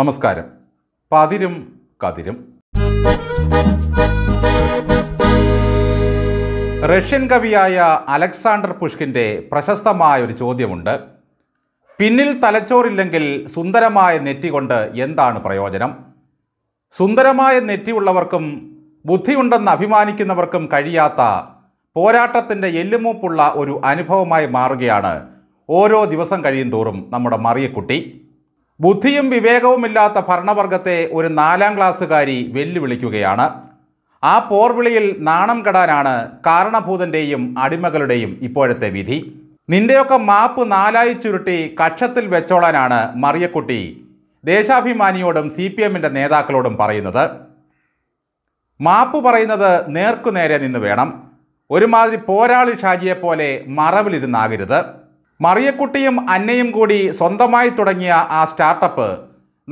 നമസ്കാരം പതിരും കതിരും Russian കവിയായ Alexander പുഷ്കിൻ്റെ പ്രശസ്തമായ ഒരു ചോദ്യമുണ്ട് പിന്നിൽ തലച്ചോറില്ലെങ്കിൽ സുന്ദരമായ നെറ്റി കൊണ്ട് എന്താണ് പ്രയോജനം സുന്ദരമായ നെറ്റിയുള്ളവർക്കും ബുദ്ധിയുണ്ടെന്ന് അഭിമാനിക്കുന്നവർക്കും കഴിയാത്ത പോരാട്ടത്തിൻ്റെ എല്ലുമൂപ്പുള്ള ഒരു അനുഭവമായി മാറുകയാണ് ഓരോ ദിവസം കഴിയും തോറും നമ്മുടെ മറിയക്കുട്ടി ബുദ്ധിയും വിവേകവുമില്ലാത്ത ഭരണവർഗത്തെ ഒരു നാലാം ക്ലാസ്സുകാരി വെല്ലുവിളിക്കുകയാണ് ആ പോർവിളിയിൽ നാണം കെടാനാണ് കാരണഭൂതൻ്റെയും അടിമകളുടെയും ഇപ്പോഴത്തെ വിധി നിന്റെയൊക്കെ മാപ്പ് നാലായി ചുരുട്ടി കക്ഷത്തിൽ വെച്ചോളാനാണ് മറിയക്കുട്ടി ദേശാഭിമാനിയോടും സി പി എമ്മിൻ്റെ നേതാക്കളോടും പറയുന്നത് മാപ്പ് പറയുന്നത് നേർക്കുനേരെ നിന്ന് വേണം ഒരുമാതിരി പോരാളി ഷാജിയെപ്പോലെ മറവിലിരുന്നാകരുത് മറിയക്കുട്ടിയും അന്നയും കൂടി സ്വന്തമായി തുടങ്ങിയ ആ സ്റ്റാർട്ടപ്പ്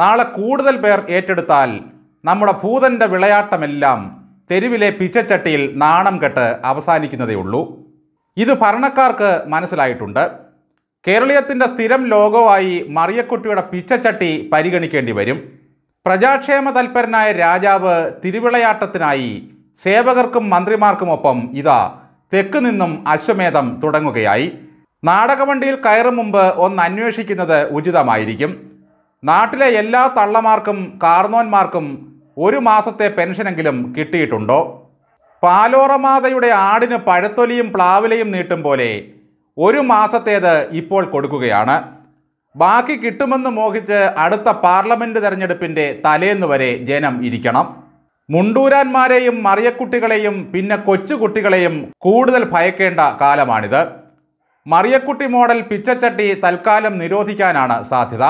നാളെ കൂടുതൽ പേർ ഏറ്റെടുത്താൽ നമ്മുടെ ഭൂതൻ്റെ വിളയാട്ടമെല്ലാം തെരുവിലെ പിച്ചച്ചട്ടിയിൽ നാണം കെട്ട് അവസാനിക്കുന്നതേ ഉള്ളൂ ഇത് ഭരണക്കാർക്ക് മനസ്സിലായിട്ടുണ്ട് കേരളീയത്തിൻ്റെ സ്ഥിരം ലോകമായി മറിയക്കുട്ടിയുടെ പിച്ചച്ചട്ടി പരിഗണിക്കേണ്ടി വരും പ്രജാക്ഷേമ തൽപരനായ രാജാവ് തിരുവിളയാട്ടത്തിനായി സേവകർക്കും മന്ത്രിമാർക്കുമൊപ്പം ഇതാ തെക്ക് നിന്നും അശ്വമേധം തുടങ്ങുകയായി നാടകവണ്ടിയിൽ കയറും മുമ്പ് ഒന്ന് അന്വേഷിക്കുന്നത് ഉചിതമായിരിക്കും നാട്ടിലെ എല്ലാ തള്ളമാർക്കും കാർന്നോന്മാർക്കും ഒരു മാസത്തെ പെൻഷനെങ്കിലും കിട്ടിയിട്ടുണ്ടോ പാലോറമാതയുടെ ആടിന് പഴത്തൊലിയും പ്ലാവിലയും നീട്ടും പോലെ ഒരു മാസത്തേത് ഇപ്പോൾ കൊടുക്കുകയാണ് ബാക്കി കിട്ടുമെന്ന് മോഹിച്ച് അടുത്ത പാർലമെൻറ്റ് തെരഞ്ഞെടുപ്പിൻ്റെ തലേന്ന് വരെ ജനം ഇരിക്കണം മുണ്ടൂരാന്മാരെയും മറിയക്കുട്ടികളെയും പിന്നെ കൊച്ചുകുട്ടികളെയും കൂടുതൽ ഭയക്കേണ്ട കാലമാണിത് മറിയക്കുട്ടി മോഡൽ പിച്ചച്ചട്ടി തൽക്കാലം നിരോധിക്കാനാണ് സാധ്യത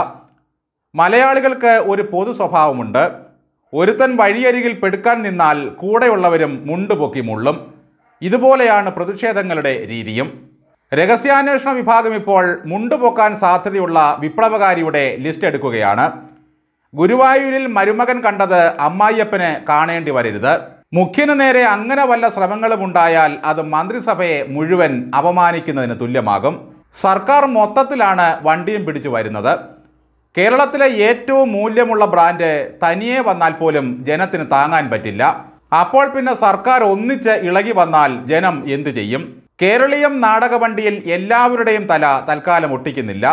മലയാളികൾക്ക് ഒരു പൊതു സ്വഭാവമുണ്ട് ഒരുത്തൻ വഴിയരികിൽ പെടുക്കാൻ നിന്നാൽ കൂടെയുള്ളവരും മുണ്ടുപൊക്കി മുള്ളും ഇതുപോലെയാണ് പ്രതിഷേധങ്ങളുടെ രീതിയും രഹസ്യാന്വേഷണ വിഭാഗം ഇപ്പോൾ മുണ്ടുപൊക്കാൻ സാധ്യതയുള്ള വിപ്ലവകാരിയുടെ ലിസ്റ്റ് എടുക്കുകയാണ് ഗുരുവായൂരിൽ മരുമകൻ കണ്ടത് അമ്മായിയപ്പന് കാണേണ്ടി വരരുത് മുഖ്യന് നേരെ അങ്ങനെ വല്ല ശ്രമങ്ങളും ഉണ്ടായാൽ അത് മന്ത്രിസഭയെ മുഴുവൻ അപമാനിക്കുന്നതിന് തുല്യമാകും സർക്കാർ മൊത്തത്തിലാണ് വണ്ടിയും പിടിച്ചു വരുന്നത് കേരളത്തിലെ ഏറ്റവും മൂല്യമുള്ള ബ്രാൻഡ് തനിയെ വന്നാൽ പോലും ജനത്തിന് താങ്ങാൻ പറ്റില്ല അപ്പോൾ പിന്നെ സർക്കാർ ഒന്നിച്ച് ഇളകി വന്നാൽ ജനം എന്തു ചെയ്യും കേരളീയം നാടകവണ്ടിയിൽ എല്ലാവരുടെയും തല തൽക്കാലം ഒട്ടിക്കുന്നില്ല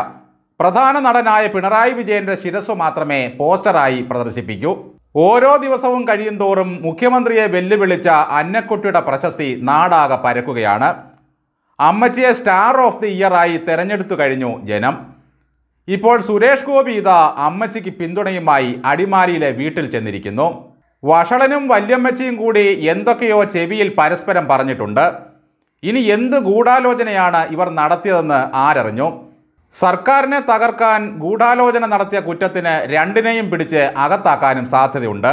പ്രധാന നടനായ പിണറായി വിജയന്റെ ശിരസ് മാത്രമേ പോസ്റ്ററായി പ്രദർശിപ്പിക്കൂ ഓരോ ദിവസവും കഴിയും തോറും മുഖ്യമന്ത്രിയെ വെല്ലുവിളിച്ച അന്നക്കുട്ടിയുടെ പ്രശസ്തി നാടാകെ പരക്കുകയാണ് അമ്മച്ചിയെ സ്റ്റാർ ഓഫ് ദി ഇയറായി തെരഞ്ഞെടുത്തു കഴിഞ്ഞു ജനം ഇപ്പോൾ സുരേഷ് ഗോപി ഇത അമ്മച്ചിക്ക് പിന്തുണയുമായി അടിമാലിയിലെ വീട്ടിൽ ചെന്നിരിക്കുന്നു വഷളനും വല്യമ്മച്ചിയും കൂടി എന്തൊക്കെയോ ചെവിയിൽ പരസ്പരം പറഞ്ഞിട്ടുണ്ട് ഇനി എന്ത് ഗൂഢാലോചനയാണ് ഇവർ നടത്തിയതെന്ന് ആരറിഞ്ഞു സർക്കാരിനെ തകർക്കാൻ ഗൂഢാലോചന നടത്തിയ കുറ്റത്തിന് രണ്ടിനെയും പിടിച്ച് അകത്താക്കാനും സാധ്യതയുണ്ട്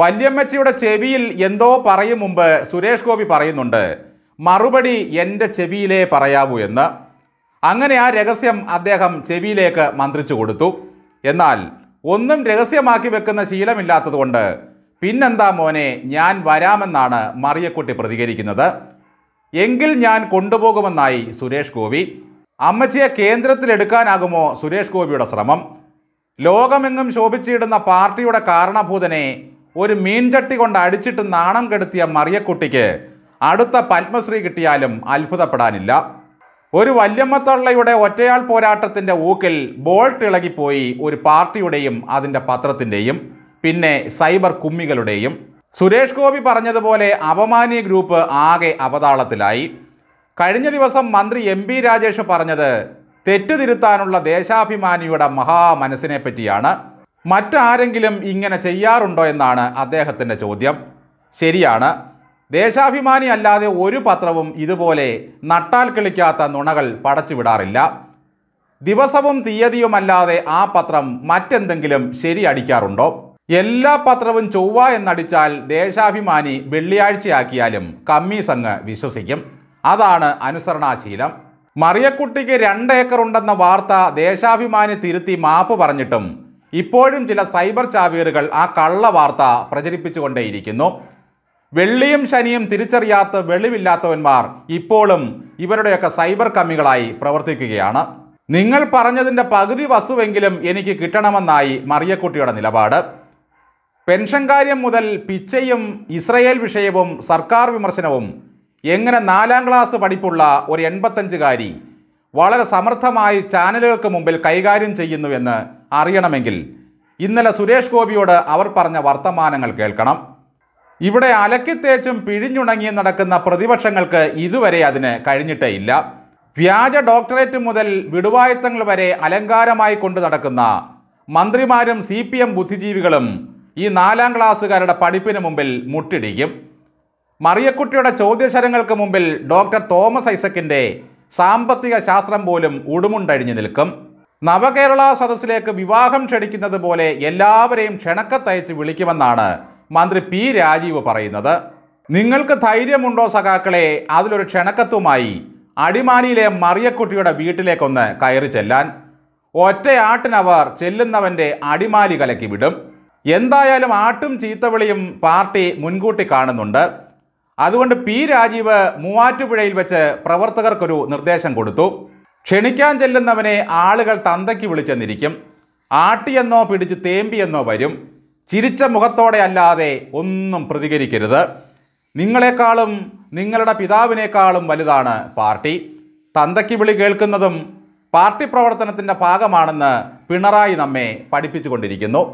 വല്യമ്മച്ചിയുടെ ചെവിയിൽ എന്തോ പറയും മുമ്പ് സുരേഷ് ഗോപി പറയുന്നുണ്ട് മറുപടി എൻ്റെ ചെവിയിലേ പറയാവൂ എന്ന് അങ്ങനെ ആ രഹസ്യം അദ്ദേഹം ചെവിയിലേക്ക് മന്ത്രിച്ചു കൊടുത്തു എന്നാൽ ഒന്നും രഹസ്യമാക്കി വെക്കുന്ന ശീലമില്ലാത്തതുകൊണ്ട് പിന്നെന്താ മോനെ ഞാൻ വരാമെന്നാണ് മറിയക്കുട്ടി പ്രതികരിക്കുന്നത് എങ്കിൽ ഞാൻ കൊണ്ടുപോകുമെന്നായി സുരേഷ് ഗോപി അമ്മച്ചിയെ കേന്ദ്രത്തിലെടുക്കാനാകുമോ സുരേഷ് ഗോപിയുടെ ശ്രമം ലോകമെങ്ങും ശോഭിച്ചിടുന്ന പാർട്ടിയുടെ കാരണഭൂതനെ ഒരു മീൻചട്ടി കൊണ്ട് അടിച്ചിട്ട് നാണം കെടുത്തിയ മറിയക്കുട്ടിക്ക് അടുത്ത പത്മശ്രീ കിട്ടിയാലും അത്ഭുതപ്പെടാനില്ല ഒരു വല്യമ്മത്തള്ളയുടെ ഒറ്റയാൾ പോരാട്ടത്തിൻ്റെ ഊക്കിൽ ബോൾട്ട് ഇളകിപ്പോയി ഒരു പാർട്ടിയുടെയും അതിൻ്റെ പത്രത്തിൻ്റെയും പിന്നെ സൈബർ കുമ്മികളുടെയും സുരേഷ് ഗോപി പറഞ്ഞതുപോലെ അപമാനി ഗ്രൂപ്പ് ആകെ അപതാളത്തിലായി കഴിഞ്ഞ ദിവസം മന്ത്രി എം പി രാജേഷ് പറഞ്ഞത് തെറ്റുതിരുത്താനുള്ള ദേശാഭിമാനിയുടെ മഹാമനസ്സിനെ പറ്റിയാണ് മറ്റാരെങ്കിലും ഇങ്ങനെ ചെയ്യാറുണ്ടോ എന്നാണ് അദ്ദേഹത്തിൻ്റെ ചോദ്യം ശരിയാണ് ദേശാഭിമാനി അല്ലാതെ ഒരു പത്രവും ഇതുപോലെ നട്ടാൽ കിളിക്കാത്ത നുണകൾ പടച്ചുവിടാറില്ല ദിവസവും തീയതിയുമല്ലാതെ ആ പത്രം മറ്റെന്തെങ്കിലും ശരിയടിക്കാറുണ്ടോ എല്ലാ പത്രവും ചൊവ്വ എന്നടിച്ചാൽ ദേശാഭിമാനി വെള്ളിയാഴ്ചയാക്കിയാലും കമ്മീസങ്ങ് വിശ്വസിക്കും അതാണ് അനുസരണാശീലം മറിയക്കുട്ടിക്ക് രണ്ട് ഏക്കർ ഉണ്ടെന്ന വാർത്ത ദേശാഭിമാനി തിരുത്തി മാപ്പ് പറഞ്ഞിട്ടും ഇപ്പോഴും ചില സൈബർ ചാവീറുകൾ ആ കള്ള വാർത്ത പ്രചരിപ്പിച്ചുകൊണ്ടേയിരിക്കുന്നു വെള്ളിയും ശനിയും തിരിച്ചറിയാത്ത വെളിവില്ലാത്തവന്മാർ ഇപ്പോഴും ഇവരുടെയൊക്കെ സൈബർ കമ്മികളായി പ്രവർത്തിക്കുകയാണ് നിങ്ങൾ പറഞ്ഞതിൻ്റെ പകുതി വസ്തുവെങ്കിലും എനിക്ക് കിട്ടണമെന്നായി മറിയക്കുട്ടിയുടെ നിലപാട് പെൻഷൻ കാര്യം മുതൽ പിച്ചയും ഇസ്രയേൽ വിഷയവും സർക്കാർ വിമർശനവും എങ്ങനെ നാലാം ക്ലാസ് പഠിപ്പുള്ള ഒരു എൺപത്തഞ്ചുകാരി വളരെ സമർത്ഥമായി ചാനലുകൾക്ക് മുമ്പിൽ കൈകാര്യം ചെയ്യുന്നുവെന്ന് അറിയണമെങ്കിൽ ഇന്നലെ സുരേഷ് ഗോപിയോട് അവർ പറഞ്ഞ വർത്തമാനങ്ങൾ കേൾക്കണം ഇവിടെ അലക്കിത്തേച്ചും പിഴിഞ്ഞുണങ്ങിയും നടക്കുന്ന പ്രതിപക്ഷങ്ങൾക്ക് ഇതുവരെ അതിന് കഴിഞ്ഞിട്ടേയില്ല വ്യാജ ഡോക്ടറേറ്റ് മുതൽ വിടുവായത്തങ്ങൾ വരെ അലങ്കാരമായി കൊണ്ടു നടക്കുന്ന മന്ത്രിമാരും സി പി എം ബുദ്ധിജീവികളും ഈ നാലാം ക്ലാസ്സുകാരുടെ പഠിപ്പിന് മുമ്പിൽ മുട്ടിടിക്കും മറിയക്കുട്ടിയുടെ ചോദ്യശരങ്ങൾക്ക് മുമ്പിൽ ഡോക്ടർ തോമസ് ഐസക്കിൻ്റെ സാമ്പത്തിക ശാസ്ത്രം പോലും ഉടുമുണ്ടഴിഞ്ഞു നിൽക്കും നവകേരള സദസ്സിലേക്ക് വിവാഹം ക്ഷണിക്കുന്നത് പോലെ എല്ലാവരെയും ക്ഷണക്കത്തയച്ച് വിളിക്കുമെന്നാണ് മന്ത്രി പി രാജീവ് പറയുന്നത് നിങ്ങൾക്ക് ധൈര്യമുണ്ടോ സഖാക്കളെ അതിലൊരു ക്ഷണക്കത്തുമായി അടിമാലിയിലെ മറിയക്കുട്ടിയുടെ വീട്ടിലേക്കൊന്ന് കയറി ചെല്ലാൻ ഒറ്റയാട്ടിനവർ ചെല്ലുന്നവൻ്റെ അടിമാലി കലക്കി വിടും എന്തായാലും ആട്ടും ചീത്തവിളിയും പാർട്ടി മുൻകൂട്ടി കാണുന്നുണ്ട് അതുകൊണ്ട് പി രാജീവ് മൂവാറ്റുപുഴയിൽ വെച്ച് പ്രവർത്തകർക്കൊരു നിർദ്ദേശം കൊടുത്തു ക്ഷണിക്കാൻ ചെല്ലുന്നവനെ ആളുകൾ തന്തയ്ക്ക് വിളിച്ചെന്നിരിക്കും ആട്ടിയെന്നോ പിടിച്ച് തേമ്പിയെന്നോ വരും ചിരിച്ച മുഖത്തോടെ അല്ലാതെ ഒന്നും പ്രതികരിക്കരുത് നിങ്ങളെക്കാളും നിങ്ങളുടെ പിതാവിനേക്കാളും വലുതാണ് പാർട്ടി തന്തയ്ക്ക് വിളി കേൾക്കുന്നതും പാർട്ടി പ്രവർത്തനത്തിൻ്റെ ഭാഗമാണെന്ന് പിണറായി നമ്മെ പഠിപ്പിച്ചുകൊണ്ടിരിക്കുന്നു